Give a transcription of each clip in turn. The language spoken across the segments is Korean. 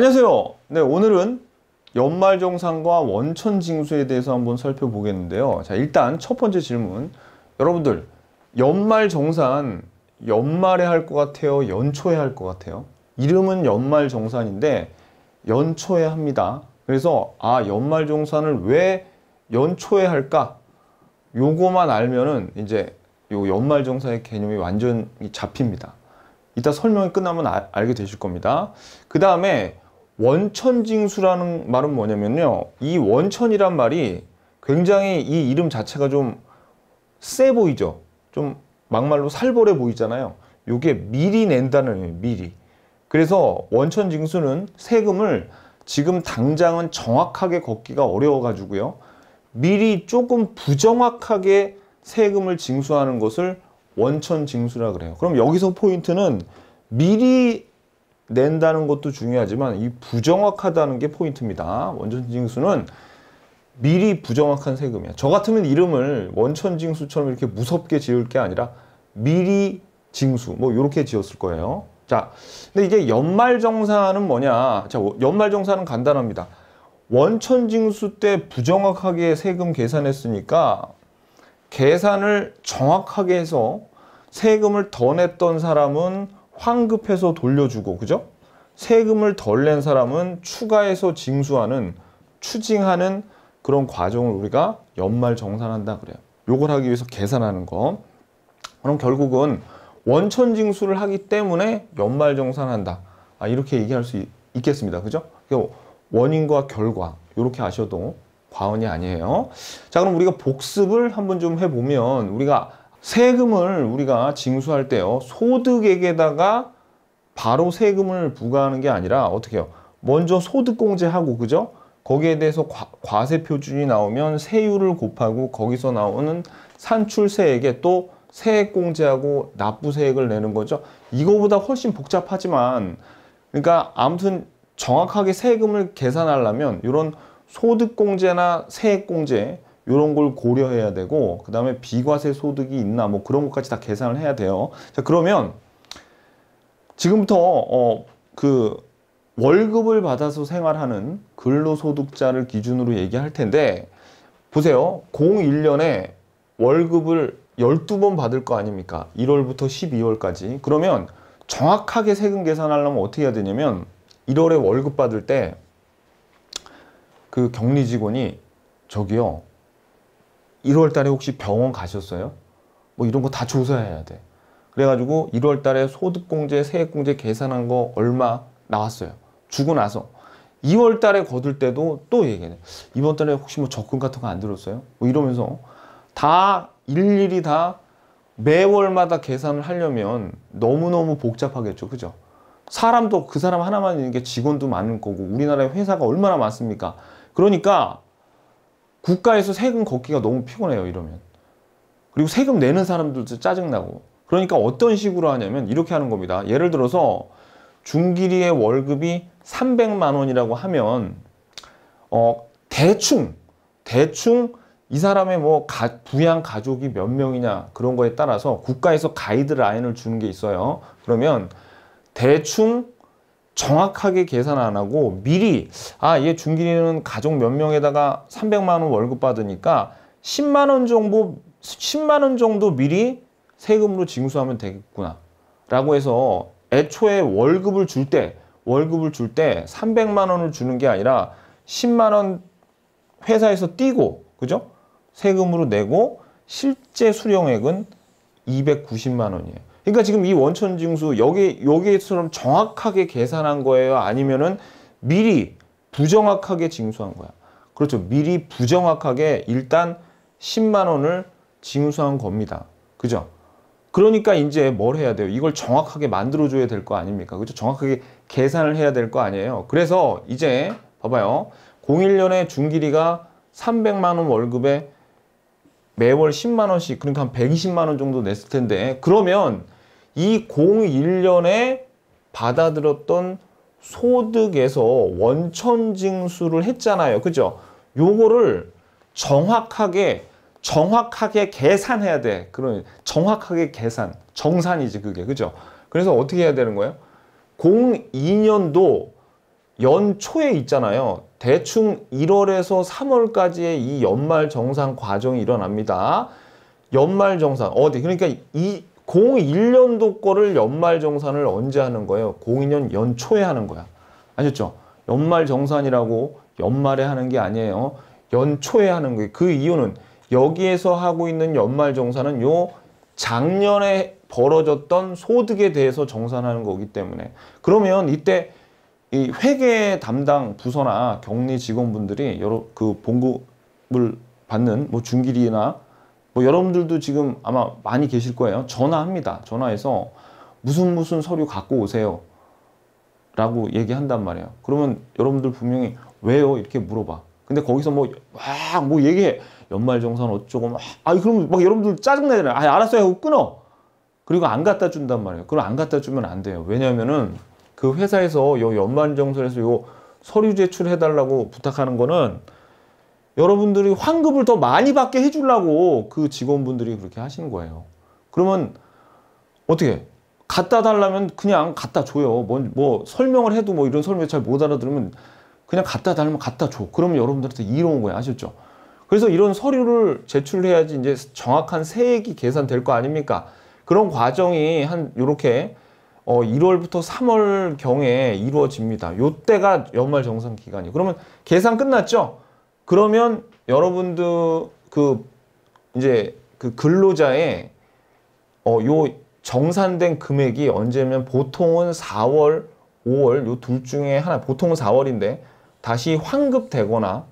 안녕하세요. 네, 오늘은 연말정산과 원천징수에 대해서 한번 살펴보겠는데요. 자, 일단 첫 번째 질문. 여러분들, 연말정산 연말에 할 것 같아요? 연초에 할 것 같아요? 이름은 연말정산인데 연초에 합니다. 그래서 아, 연말정산을 왜 연초에 할까? 요거만 알면은 이제 요 연말정산의 개념이 완전히 잡힙니다. 이따 설명이 끝나면 아, 알게 되실 겁니다. 그 다음에 원천징수라는 말은 뭐냐면요. 이 원천이란 말이 굉장히 이 이름 자체가 좀세 보이죠. 좀 막말로 살벌해 보이잖아요. 요게 미리 낸다는 의미, 미리. 그래서 원천징수는 세금을 지금 당장은 정확하게 걷기가 어려워가지고요. 미리 조금 부정확하게 세금을 징수하는 것을 원천징수라 그래요. 그럼 여기서 포인트는 미리 낸다는 것도 중요하지만 이 부정확하다는 게 포인트입니다. 원천징수는 미리 부정확한 세금이야. 저 같으면 이름을 원천징수처럼 이렇게 무섭게 지을 게 아니라 미리 징수 뭐 이렇게 지었을 거예요. 자, 근데 이제 연말정산은 뭐냐? 자, 연말정산은 간단합니다. 원천징수 때 부정확하게 세금 계산했으니까 계산을 정확하게 해서 세금을 더 냈던 사람은 환급해서 돌려주고 그죠? 세금을 덜 낸 사람은 추가해서 징수하는 추징하는 그런 과정을 우리가 연말 정산한다 그래요. 요걸 하기 위해서 계산하는 거. 그럼 결국은 원천 징수를 하기 때문에 연말 정산한다. 아, 이렇게 얘기할 수 있, 겠습니다 그죠? 원인과 결과 이렇게 아셔도 과언이 아니에요. 자, 그럼 우리가 복습을 한번 좀 해보면 우리가 세금을 우리가 징수할 때요. 소득액에다가 바로 세금을 부과하는 게 아니라 어떻게 해요? 먼저 소득공제하고 그죠? 거기에 대해서 과, 세 표준이 나오면 세율을 곱하고 거기서 나오는 산출세액에 또 세액공제하고 납부세액을 내는 거죠. 이거보다 훨씬 복잡하지만 그러니까 아무튼 정확하게 세금을 계산하려면 이런 소득공제나 세액공제 이런 걸 고려해야 되고 그 다음에 비과세 소득이 있나 뭐 그런 것까지 다 계산을 해야 돼요. 자 그러면 지금부터 어, 그 월급을 받아서 생활하는 근로소득자를 기준으로 얘기할 텐데 보세요. 01년에 월급을 12번 받을 거 아닙니까? 1월부터 12월까지. 그러면 정확하게 세금 계산하려면 어떻게 해야 되냐면 1월에 월급 받을 때 그 격리 직원이 저기요 1월 달에 혹시 병원 가셨어요? 뭐 이런 거 다 조사해야 돼. 그래가지고 1월 달에 소득공제, 세액공제 계산한 거 얼마 나왔어요. 주고 나서 2월 달에 거둘 때도 또 얘기해. 이번 달에 혹시 뭐 적금 같은 거 안 들었어요? 뭐 이러면서 다 일일이 다 매월마다 계산을 하려면 너무너무 복잡하겠죠. 그죠? 사람도 그 사람 하나만 있는 게 직원도 많을 거고 우리나라에 회사가 얼마나 많습니까? 그러니까 국가에서 세금 걷기가 너무 피곤해요 이러면 그리고 세금 내는 사람들도 짜증나고 그러니까 어떤 식으로 하냐면 이렇게 하는 겁니다 예를 들어서 중길이의 월급이 300만 원이라고 하면 어 대충 대충 이 사람의 뭐 가, 부양 가족이 몇 명이냐 그런 거에 따라서 국가에서 가이드라인을 주는 게 있어요 그러면 대충 정확하게 계산 안 하고 미리 아얘 중기는 리 가족 몇 명에다가 300만 원 월급 받으니까 10만 원 정도 10만 원 정도 미리 세금으로 징수하면 되겠구나 라고 해서 애초에 월급을 줄 때 월급을 줄 때 300만 원을 주는 게 아니라 10만 원 회사에서 띄고 그죠? 세금으로 내고 실제 수령액은 290만 원이에요. 그러니까 지금 이 원천 징수 여기 여기처럼 정확하게 계산한 거예요? 아니면은 미리 부정확하게 징수한 거야? 그렇죠. 미리 부정확하게 일단 10만 원을 징수한 겁니다. 그죠? 그러니까 이제 뭘 해야 돼요? 이걸 정확하게 만들어 줘야 될 거 아닙니까? 그죠? 정확하게 계산을 해야 될 거 아니에요. 그래서 이제 봐봐요. 01년에 중길이가 300만 원 월급에 매월 10만 원씩 그러니까 한 120만 원 정도 냈을 텐데 그러면 이 01년에 받아들었던 소득에서 원천 징수를 했잖아요. 그죠? 요거를 정확하게 정확하게 계산해야 돼. 그런 정확하게 계산. 정산이지 그게. 그죠? 그래서 어떻게 해야 되는 거예요? 02년도 연초에 있잖아요. 대충 1월에서 3월까지의 이 연말 정산 과정이 일어납니다. 연말 정산 어디 그러니까 이 01년도 거를 연말정산을 언제 하는 거예요? 02년 연초에 하는 거야. 아셨죠? 연말정산이라고 연말에 하는 게 아니에요. 연초에 하는 거예요. 그 이유는 여기에서 하고 있는 연말정산은 요 작년에 벌어졌던 소득에 대해서 정산하는 거기 때문에 그러면 이때 이 회계 담당 부서나 격리 직원분들이 여러 그 봉급을 받는 뭐 중기리나 뭐 여러분들도 지금 아마 많이 계실 거예요. 전화합니다. 전화해서 무슨 무슨 서류 갖고 오세요. 라고 얘기한단 말이에요. 그러면 여러분들 분명히 왜요? 이렇게 물어봐. 근데 거기서 뭐, 막, 뭐 얘기해. 연말정산 어쩌고 막. 아니, 그럼 막 여러분들 짜증내잖아요. 아, 알았어요. 하고 끊어. 그리고 안 갖다 준단 말이에요. 그럼 안 갖다 주면 안 돼요. 왜냐면은 그 회사에서 요 연말정산에서 요 서류 제출해달라고 부탁하는 거는 여러분들이 환급을 더 많이 받게 해주려고 그 직원분들이 그렇게 하시는 거예요. 그러면 어떻게 갖다 달라면 그냥 갖다 줘요. 뭐, 뭐 설명을 해도 뭐 이런 설명을 잘 못 알아들으면 그냥 갖다 달면 갖다 줘. 그러면 여러분들한테 이로운 거예요. 아셨죠? 그래서 이런 서류를 제출해야지 이제 정확한 세액이 계산될 거 아닙니까? 그런 과정이 한 요렇게 어 1월부터 3월 경에 이루어집니다. 요때가 연말 정산 기간이에요. 그러면 계산 끝났죠? 그러면 여러분도 그 이제 그 근로자의 어 요 정산된 금액이 언제면 보통은 4월, 5월 요 둘 중에 하나 보통은 4월인데 다시 환급되거나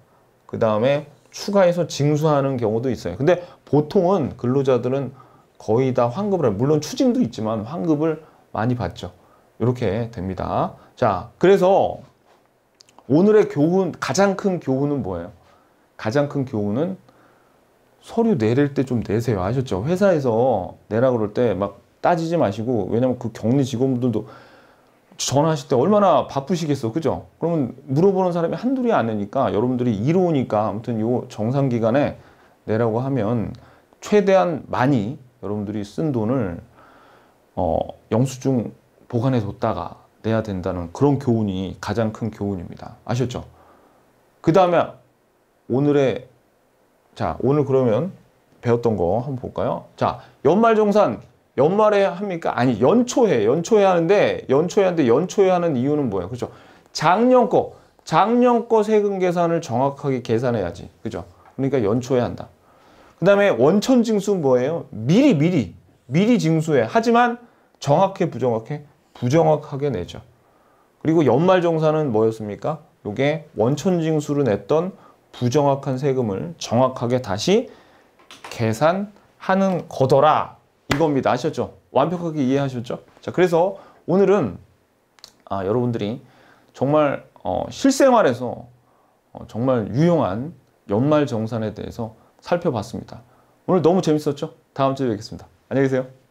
그 다음에 추가해서 징수하는 경우도 있어요. 근데 보통은 근로자들은 거의 다 환급을 물론 추징도 있지만 환급을 많이 받죠. 이렇게 됩니다. 자, 그래서 오늘의 교훈, 가장 큰 교훈은 뭐예요? 가장 큰 교훈은 서류 내릴 때 좀 내세요. 아셨죠? 회사에서 내라 그럴 때 막 따지지 마시고 왜냐면 그 격리 직원분들도 전화하실 때 얼마나 바쁘시겠어. 그죠? 그러면 물어보는 사람이 한둘이 아니니까 여러분들이 이로우니까 아무튼 요 정상 기간에 내라고 하면 최대한 많이 여러분들이 쓴 돈을 어, 영수증 보관해 뒀다가 내야 된다는 그런 교훈이 가장 큰 교훈입니다. 아셨죠? 그 다음에 오늘의 자 오늘 그러면 배웠던 거 한번 볼까요? 자 연말정산 연말에 합니까? 아니 연초에 연초에 하는데 연초에 하는데 연초에 하는 이유는 뭐예요? 그렇죠? 작년 거 작년 거 세금 계산을 정확하게 계산해야지 그죠? 그러니까 연초에 한다. 그 다음에 원천 징수는 뭐예요? 미리 미리 미리 징수해 하지만 정확해 부정확해 부정확하게 내죠. 그리고 연말정산은 뭐였습니까? 요게 원천 징수를 냈던 부정확한 세금을 정확하게 다시 계산하는 거더라 이겁니다. 아셨죠? 완벽하게 이해하셨죠? 자, 그래서 오늘은 아, 여러분들이 정말 어, 실생활에서 어, 정말 유용한 연말 정산에 대해서 살펴봤습니다. 오늘 너무 재밌었죠? 다음 주에 뵙겠습니다. 안녕히 계세요.